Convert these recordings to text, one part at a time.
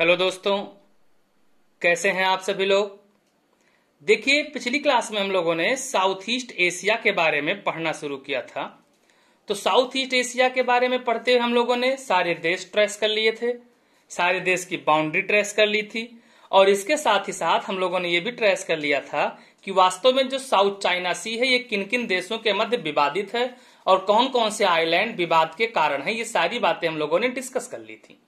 hello दोस्तों कैसे हैं आप सभी लोग देखिए पिछली क्लास में हम लोगों ने साउथ ईस्ट एशिया के बारे में पढ़ना शुरू किया था तो साउथ ईस्ट एशिया के बारे में पढ़ते हुए हम लोगों ने सारे देश ट्रेस कर लिए थे सारे देश की बाउंड्री ट्रेस कर ली थी और इसके साथ ही साथ हम लोगों ने ये भी ट्रेस कर लिया था कि वास्तव में जो साउथ चाइना सी है ये किन किन देशों के मध्य विवादित है और कौन कौन से आईलैंड विवाद के कारण है ये सारी बातें हम लोगों ने डिस्कस कर ली थी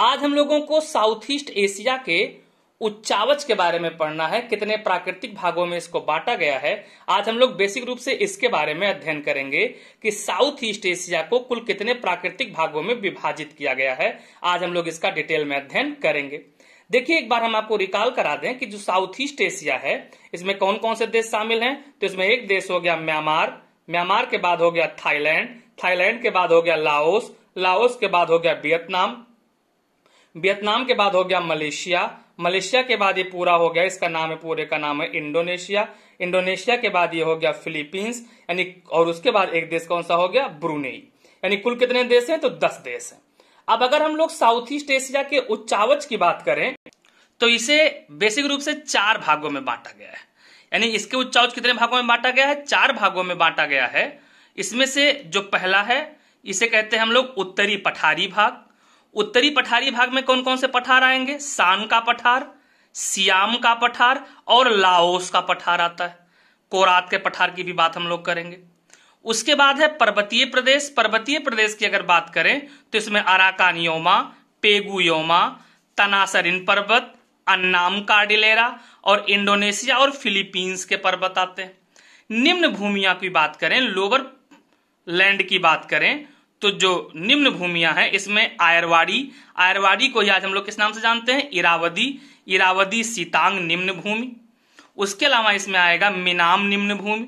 आज हम लोगों को साउथ ईस्ट एशिया के उच्चावच के बारे में पढ़ना है कितने प्राकृतिक भागों में इसको बांटा गया है आज हम लोग बेसिक रूप से इसके बारे में अध्ययन करेंगे कि साउथ ईस्ट एशिया को कुल कितने प्राकृतिक भागों में विभाजित किया गया है आज हम लोग इसका डिटेल में अध्ययन करेंगे देखिए एक बार हम आपको रिकॉल करा दें कि जो साउथ ईस्ट एशिया है इसमें कौन कौन से देश शामिल हैं तो इसमें एक देश हो गया म्यांमार म्यांमार के बाद हो गया थाईलैंड थाईलैंड के बाद हो गया लाओस लाओस के बाद हो गया वियतनाम वियतनाम के बाद हो गया मलेशिया मलेशिया के बाद ये पूरा हो गया इसका नाम है पूरे का नाम है इंडोनेशिया इंडोनेशिया के बाद ये हो गया फिलीपींस यानी और उसके बाद एक देश कौन सा हो गया ब्रुनेई यानी कुल कितने देश हैं तो दस देश हैं अब अगर हम लोग साउथ ईस्ट एशिया के उच्चावच की बात करें तो इसे बेसिक रूप से चार भागों में बांटा गया है यानी इसके उच्चावच कितने भागों में बांटा गया है चार भागों में बांटा गया है इसमें से जो पहला है इसे कहते हैं हम लोग उत्तरी पठारी भाग उत्तरी पठारी भाग में कौन कौन से पठार आएंगे शान का पठार सियाम का पठार और लाओस का पठार आता है कोरात के पठार की भी बात हम लोग करेंगे उसके बाद है पर्वतीय प्रदेश पर्वतीय प्रदेश की अगर बात करें तो इसमें Arakan Yoma Pegu Yoma Tenasserim पर्वत अन्नाम कार्डिलेरा और इंडोनेशिया और फिलीपींस के पर्वत आते हैं निम्न भूमिया की बात करें लोअर लैंड की बात करें तो जो निम्न भूमिया है इसमें आयरवाड़ी आयरवाड़ी को आज हम लोग किस नाम से जानते हैं इरावदी इरावदी सीतांग निम्न भूमि उसके अलावा इसमें आएगा मिनाम निम्न भूमि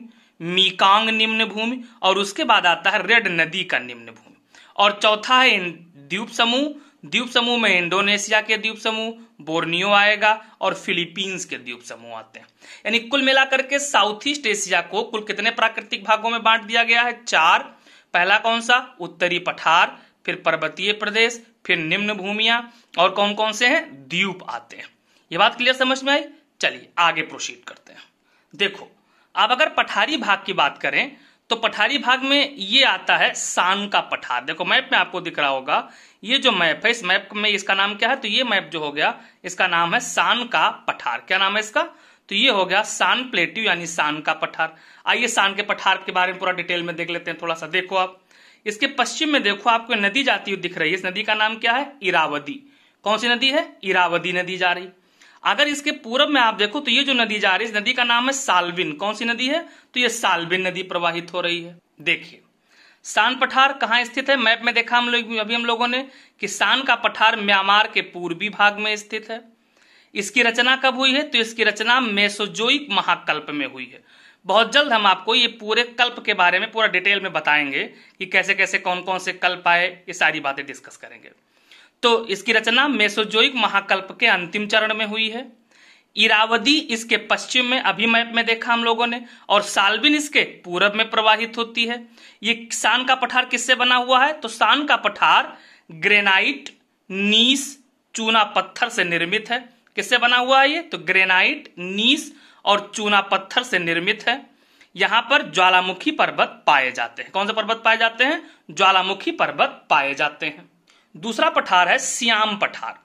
मीकांग निम्न भूमि और उसके बाद आता है रेड नदी का निम्न भूमि और चौथा है द्वीप समूह द्वीप समूह में इंडोनेशिया के द्वीप समूह बोर्नियो आएगा और फिलीपींस के द्वीप समूह आते हैं यानी कुल मिलाकर के साउथ ईस्ट एशिया को कुल कितने प्राकृतिक भागों में बांट दिया गया है चार पहला कौन सा उत्तरी पठार फिर पर्वतीय प्रदेश फिर निम्न भूमिया और कौन कौन से हैं द्वीप आते हैं ये बात क्लियर समझ में आई चलिए आगे प्रोसीड करते हैं देखो अब अगर पठारी भाग की बात करें तो पठारी भाग में ये आता है शान का पठार देखो मैप में आपको दिख रहा होगा ये जो मैप है इस मैप में इसका नाम क्या है तो ये मैप जो हो गया इसका नाम है शान का पठार क्या नाम है इसका तो ये हो गया सान प्लेट्यू यानी सान का पठार आइए सान के पठार के बारे में पूरा डिटेल में देख लेते हैं थोड़ा सा देखो आप इसके पश्चिम में देखो आपको नदी जाती हुई दिख रही है इस नदी का नाम क्या है इरावदी कौन सी नदी है इरावदी नदी जा रही अगर इसके पूर्व में आप देखो तो ये जो नदी जा रही है इस नदी का नाम है सालविन कौन सी नदी है तो ये सालविन नदी प्रवाहित हो रही है देखिए सान पठार कहाँ स्थित है मैप में देखा हम लोग अभी हम लोगों ने कि सान का पठार म्यांमार के पूर्वी भाग में स्थित है इसकी रचना कब हुई है तो इसकी रचना मेसोजोइक महाकल्प में हुई है बहुत जल्द हम आपको ये पूरे कल्प के बारे में पूरा डिटेल में बताएंगे कि कैसे कैसे कौन कौन से कल्प आए ये सारी बातें डिस्कस करेंगे तो इसकी रचना मेसोजोइक महाकल्प के अंतिम चरण में हुई है इरावदी इसके पश्चिम में अभी मैप में देखा हम लोगों ने और सालबिन इसके पूरब में प्रवाहित होती है ये शान का पठार किससे बना हुआ है तो शान का पठार ग्रेनाइट नीस चूना पत्थर से निर्मित है किससे बना हुआ है ये तो ग्रेनाइट नीस और चूना पत्थर से निर्मित है यहां पर ज्वालामुखी पर्वत पाए जाते हैं कौन से पर्वत पाए जाते हैं ज्वालामुखी पर्वत पाए जाते हैं दूसरा पठार है सियाम पठार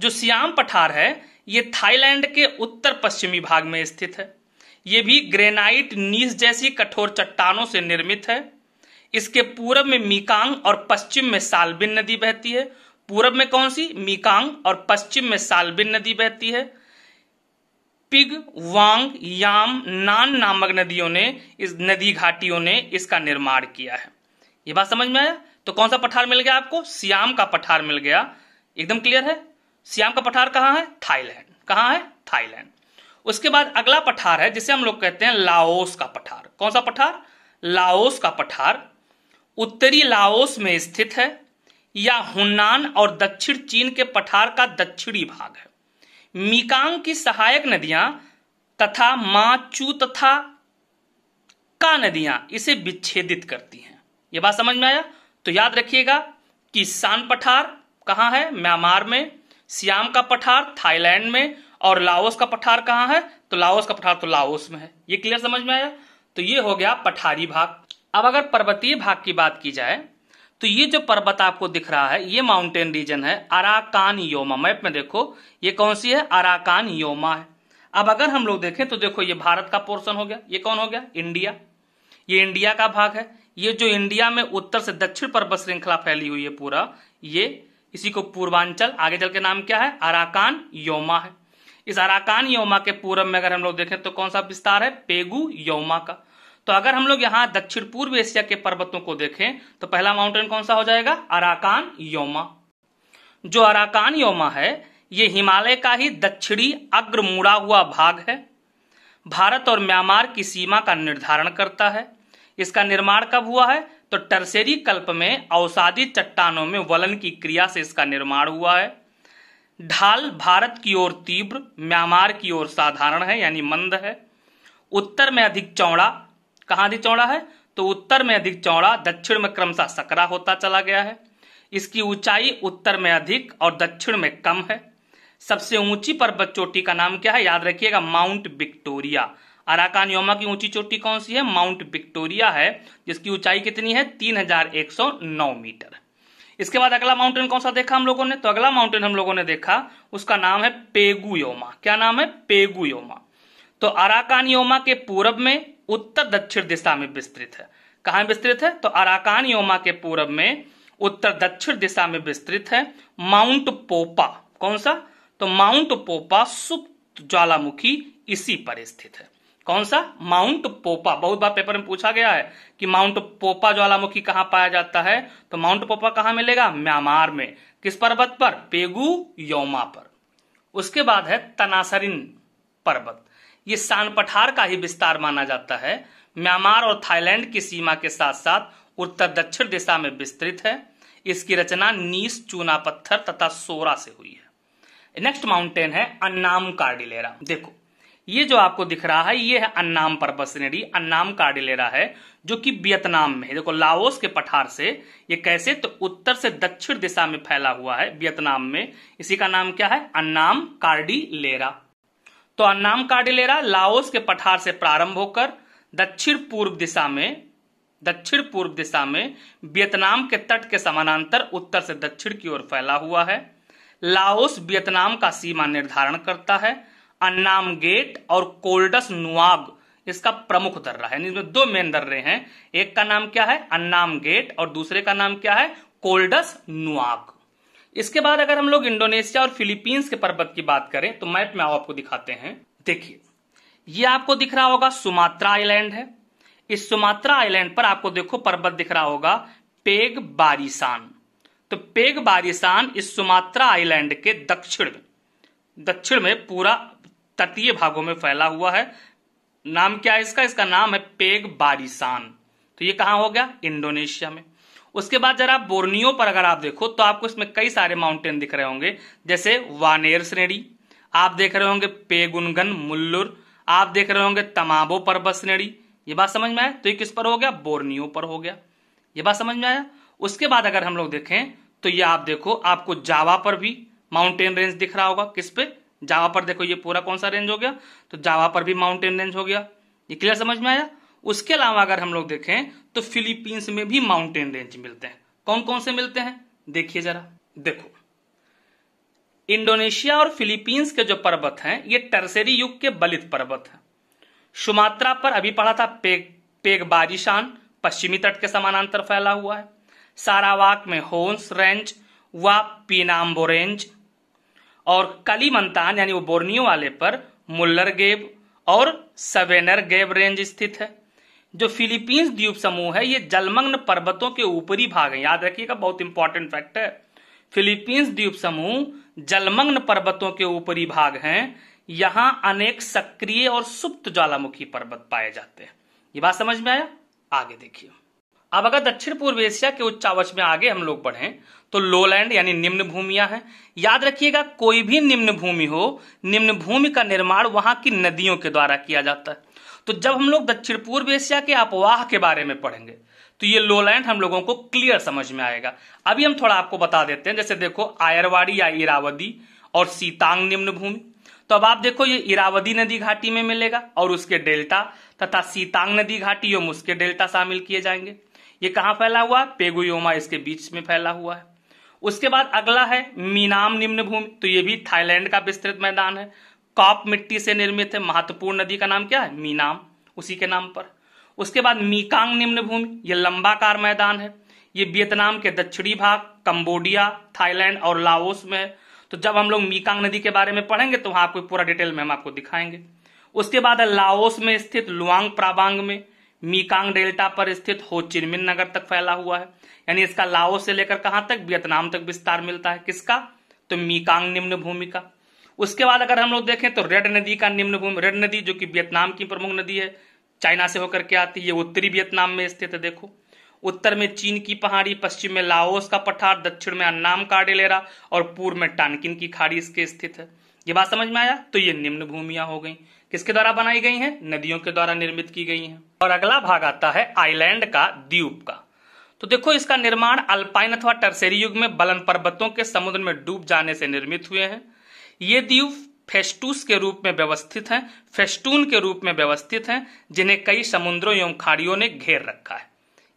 जो सियाम पठार है ये थाईलैंड के उत्तर पश्चिमी भाग में स्थित है ये भी ग्रेनाइट नीस जैसी कठोर चट्टानों से निर्मित है इसके पूर्व में मीकांग और पश्चिम में सालबिन नदी बहती है पूरब में कौन सी मीकांग और पश्चिम में सालबिन नदी बहती है पिग वांग याम नान नामक नदियों ने इस नदी घाटियों ने इसका निर्माण किया है ये बात समझ में आया तो कौन सा पठार मिल गया आपको सियाम का पठार मिल गया एकदम क्लियर है सियाम का पठार कहाँ है थाईलैंड कहां है थाईलैंड उसके बाद अगला पठार है जिसे हम लोग कहते हैं लाओस का पठार कौन सा पठार लाओस का पठार उत्तरी लाओस में स्थित है या हुन्नान और दक्षिण चीन के पठार का दक्षिणी भाग है मीकांग की सहायक नदियां तथा माचू तथा का नदियां इसे विच्छेदित करती हैं यह बात समझ में आया तो याद रखिएगा कि सान पठार कहां है म्यांमार में सियाम का पठार थाईलैंड में और लाओस का पठार कहां है तो लाओस का पठार तो लाओस में है ये क्लियर समझ में आया तो ये हो गया पठारी भाग अब अगर पर्वतीय भाग की बात की जाए तो ये जो पर्वत आपको दिख रहा है ये माउंटेन रीजन है अराकान योमा मैप में देखो ये कौन सी है अराकान योमा है अब अगर हम लोग देखें तो देखो ये भारत का पोर्शन हो गया ये कौन हो गया इंडिया ये इंडिया का भाग है ये जो इंडिया में उत्तर से दक्षिण पर्वत श्रृंखला फैली हुई है पूरा ये इसी को पूर्वांचल आगे चल के नाम क्या है अराकान योमा है इस अराकान योमा के पूर्व में अगर हम लोग देखें तो कौन सा विस्तार है पेगू योमा का तो अगर हम लोग यहाँ दक्षिण पूर्व एशिया के पर्वतों को देखें तो पहला माउंटेन कौन सा हो जाएगा अराकान योमा जो अराकान योमा है ये हिमालय का ही दक्षिणी अग्र मुड़ा हुआ भाग है भारत और म्यांमार की सीमा का निर्धारण करता है इसका निर्माण कब हुआ है तो टर्सेरी कल्प में औसादी चट्टानों में वलन की क्रिया से इसका निर्माण हुआ है ढाल भारत की ओर तीव्र म्यांमार की ओर साधारण है यानी मंद है उत्तर में अधिक चौड़ा कहाँ अधिक चौड़ा है तो उत्तर में अधिक चौड़ा दक्षिण में क्रमशः सकरा होता चला गया है इसकी ऊंचाई उत्तर में अधिक और दक्षिण में कम है सबसे ऊंची पर्वत चोटी का नाम क्या है याद रखिएगा माउंट विक्टोरिया अराकान योमा की ऊंची चोटी कौन सी है माउंट विक्टोरिया है जिसकी ऊंचाई कितनी है 3109 मीटर इसके बाद अगला माउंटेन कौन सा देखा हम लोगों ने तो अगला माउंटेन हम लोगों ने देखा उसका नाम है पेगुयोमा क्या नाम है पेगुयोमा तो अराकान योमा के पूर्व में उत्तर दक्षिण दिशा में विस्तृत है कहा विस्तृत है तो अराकान योमा के पूर्व में उत्तर दक्षिण दिशा में विस्तृत है माउंट पोपा कौन सा तो माउंट पोपा सुप्त ज्वालामुखी इसी पर स्थित है कौन सा माउंट पोपा बहुत बार पेपर में पूछा गया है कि माउंट पोपा ज्वालामुखी कहां पाया जाता है तो माउंट पोपा कहां मिलेगा म्यांमार में किस पर्वत पर पेगु योमा पर उसके बाद है तनासरिन पर्वत ये शान पठार का ही विस्तार माना जाता है म्यांमार और थाईलैंड की सीमा के साथ साथ उत्तर दक्षिण दिशा में विस्तृत है इसकी रचना नीस चूना पत्थर तथा सोरा से हुई है नेक्स्ट माउंटेन है अन्नाम कार्डिलेरा देखो ये जो आपको दिख रहा है ये है अन्नाम पर्वत श्रेणी अन्नाम कार्डिलेरा है जो कि वियतनाम में है देखो लाओस के पठार से ये कैसे तो उत्तर से दक्षिण दिशा में फैला हुआ है वियतनाम में इसी का नाम क्या है अन्नाम कार्डिलेरा तो अन्नाम कार्डिलेरा लाओस के पठार से प्रारंभ होकर दक्षिण पूर्व दिशा में दक्षिण पूर्व दिशा में वियतनाम के तट के समानांतर उत्तर से दक्षिण की ओर फैला हुआ है लाओस वियतनाम का सीमा निर्धारण करता है अन्नाम गेट और कोल्डस नुआग इसका प्रमुख दर्रा है इसमें दो मेन दर्रे हैं एक का नाम क्या है अन्नाम गेट और दूसरे का नाम क्या है कोल्डस नुआग इसके बाद अगर हम लोग इंडोनेशिया और फिलीपींस के पर्वत की बात करें तो मैप में आपको दिखाते हैं देखिए ये आपको दिख रहा होगा सुमात्रा आइलैंड है इस सुमात्रा आइलैंड पर आपको देखो पर्वत दिख रहा होगा पेग बारिसान तो पेग बारिसान इस सुमात्रा आइलैंड के दक्षिण में दक्षिण में पूरा तटीय भागों में फैला हुआ है नाम क्या है इसका इसका नाम है पेग बारिसान तो ये कहां हो गया इंडोनेशिया में उसके बाद जरा बोर्नियो पर अगर आप देखो तो आपको इसमें कई सारे माउंटेन दिख रहे होंगे जैसे वानेर श्रेणी आप देख रहे होंगे पेगुनगन मुल्लुर आप देख रहे होंगे तमाबो पर्वत श्रेणी ये बात समझ में आया तो ये किस पर हो गया बोर्नियो पर हो गया ये बात समझ में आया उसके बाद अगर हम लोग देखें तो ये आप देखो आपको जावा पर भी माउंटेन रेंज दिख रहा होगा किस पे जावा पर देखो ये पूरा कौन सा रेंज हो गया तो जावा पर भी माउंटेन रेंज हो गया ये क्लियर समझ में आया उसके अलावा अगर हम लोग देखें तो फिलीपींस में भी माउंटेन रेंज मिलते हैं कौन कौन से मिलते हैं देखिए जरा देखो इंडोनेशिया और फिलीपींस के जो पर्वत हैं ये टर्सेरी युग के बलित पर्वत हैं सुमात्रा पर अभी पढ़ा था पेग पेग बारिशान पश्चिमी तट के समानांतर फैला हुआ है सारावाक में होन्स रेंज व पीनाम्बो रेंज और कलीमंतान यानी वो बोर्नियो वाले पर मुल्लर गेब और सवेनर गेब रेंज स्थित है जो फिलीपींस द्वीप समूह है ये जलमग्न पर्वतों के ऊपरी भाग है याद रखिएगा बहुत इंपॉर्टेंट फैक्ट है फिलीपींस द्वीप समूह जलमग्न पर्वतों के ऊपरी भाग हैं यहां अनेक सक्रिय और सुप्त ज्वालामुखी पर्वत पाए जाते हैं ये बात समझ में आया आगे देखिए अब अगर दक्षिण पूर्व एशिया के उच्चावच में आगे हम लोग बढ़े तो लोलैंड यानी निम्न भूमिया है याद रखिएगा कोई भी निम्न भूमि हो निम्न भूमि का निर्माण वहां की नदियों के द्वारा किया जाता है तो जब हम लोग दक्षिण पूर्व एशिया के अपवाह के बारे में पढ़ेंगे तो ये लोलैंड हम लोगों को क्लियर समझ में आएगा अभी हम थोड़ा आपको बता देते हैं जैसे देखो आयरवाड़ी या इरावदी और सीतांग निम्न भूमि तो अब आप देखो ये इरावदी नदी घाटी में मिलेगा और उसके डेल्टा तथा सीतांग नदी घाटी एवं उसके डेल्टा शामिल किए जाएंगे ये कहाँ फैला हुआ है पेगुयोमा इसके बीच में फैला हुआ है उसके बाद अगला है मीनाम निम्न भूमि तो ये भी थाईलैंड का विस्तृत मैदान है काप मिट्टी से निर्मित है महत्वपूर्ण नदी का नाम क्या है मीनाम उसी के नाम पर उसके बाद मीकांग निम्न भूमि यह लंबाकार मैदान है ये वियतनाम के दक्षिणी भाग कंबोडिया थाईलैंड और लाओस में है तो जब हम लोग मीकांग नदी के बारे में पढ़ेंगे तो वहां आपको पूरा डिटेल में हम आपको दिखाएंगे उसके बाद लाओस में स्थित लुआंग प्राबांग में मीकांग डेल्टा पर स्थित हो चिनमिन नगर तक फैला हुआ है यानी इसका लाओस से लेकर कहां तक वियतनाम तक विस्तार मिलता है किसका तो मीकांग निम्न भूमि का उसके बाद अगर हम लोग देखें तो रेड नदी का निम्न भूमि रेड नदी जो कि वियतनाम की प्रमुख नदी है चाइना से होकर के आती है उत्तरी वियतनाम में स्थित है देखो उत्तर में चीन की पहाड़ी पश्चिम में लाओस का पठार दक्षिण में अन्नाम कार्डेलेरा और पूर्व में टानकिन की खाड़ी इसके स्थित है ये बात समझ में आया तो ये निम्न भूमिया हो गई किसके द्वारा बनाई गई है नदियों के द्वारा निर्मित की गई है और अगला भाग आता है आईलैंड का द्वीप का तो देखो इसका निर्माण अल्पाइन अथवा टर्सेरी युग में बलन पर्वतों के समुद्र में डूब जाने से निर्मित हुए हैं ये दीव फेस्टूस के रूप में व्यवस्थित हैं फेस्टून के रूप में व्यवस्थित हैं जिन्हें कई समुद्रों एवं खाड़ियों ने घेर रखा है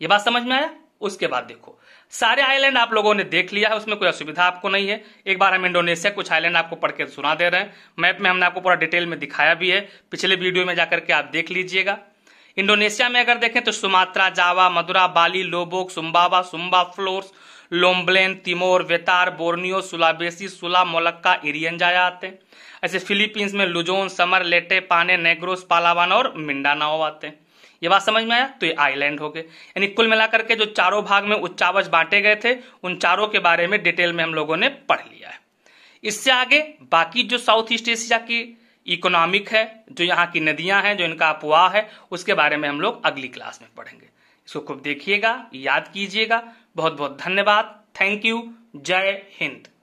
ये बात समझ में आया उसके बाद देखो सारे आइलैंड आप लोगों ने देख लिया है उसमें कोई असुविधा आपको नहीं है एक बार हम इंडोनेशिया कुछ आइलैंड आपको पढ़ के सुना दे रहे हैं मैप में हमने आपको पूरा डिटेल में दिखाया भी है पिछले वीडियो में जाकर के आप देख लीजिएगा इंडोनेशिया में अगर देखें तो Sumatra Java Madura Bali Lombok Sumbawa Sumba Flores Lomblen Timor Wetar Borneo Sulawesi Sula Molucca इरियन जाया आते हैं ऐसे फिलीपींस में लुजोन समर लेटे पाने नेग्रोस पालावान और मिंडानाओ आते हैं ये बात समझ में आया तो ये आइलैंड हो गए यानी कुल मिलाकर के जो चारों भाग में उच्चावच बांटे गए थे उन चारों के बारे में डिटेल में हम लोगों ने पढ़ लिया है इससे आगे बाकी जो साउथ ईस्ट एशिया की इकोनॉमिक है जो यहाँ की नदियां हैं जो इनका अपवाह है उसके बारे में हम लोग अगली क्लास में पढ़ेंगे इसको खूब देखिएगा याद कीजिएगा बहुत बहुत धन्यवाद थैंक यू जय हिंद